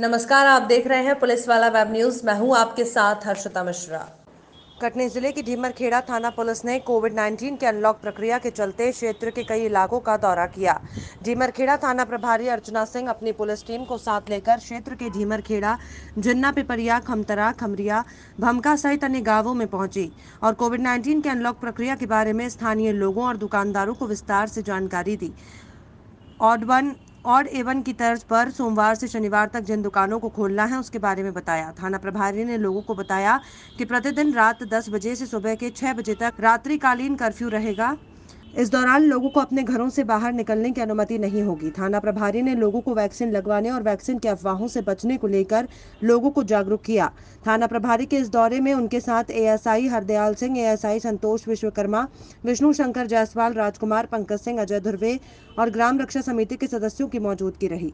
नमस्कार आप देख रहे हैं पुलिस वाला वेब न्यूज मैं हूं आपके साथ हर्षता मिश्रा कटनी जिले की ढीमरखेड़ा थाना पुलिस ने कोविड 19 के अनलॉक प्रक्रिया के चलते क्षेत्र के कई इलाकों का दौरा किया ढीमरखेड़ा थाना प्रभारी अर्चना सिंह अपनी पुलिस टीम को साथ लेकर क्षेत्र के ढीमरखेड़ा जिन्ना पिपरिया खमतरा खमरिया भमका सहित अन्य गांवों में पहुंची और कोविड 19 के अनलॉक प्रक्रिया के बारे में स्थानीय लोगों और दुकानदारों को विस्तार से जानकारी दी ऑड वन ऑड एवन की तर्ज पर सोमवार से शनिवार तक जिन दुकानों को खोलना है उसके बारे में बताया थाना प्रभारी ने लोगों को बताया कि प्रतिदिन रात 10 बजे से सुबह के 6 बजे तक रात्रिकालीन कर्फ्यू रहेगा इस दौरान लोगों को अपने घरों से बाहर निकलने की अनुमति नहीं होगी थाना प्रभारी ने लोगों को वैक्सीन लगवाने और वैक्सीन के अफवाहों से बचने को लेकर लोगों को जागरूक किया थाना प्रभारी के इस दौरे में उनके साथ एएसआई हरदयाल सिंह एएसआई संतोष विश्वकर्मा विष्णु शंकर जायसवाल राजकुमार पंकज सिंह अजय धुर्वे और ग्राम रक्षा समिति के सदस्यों की मौजूदगी रही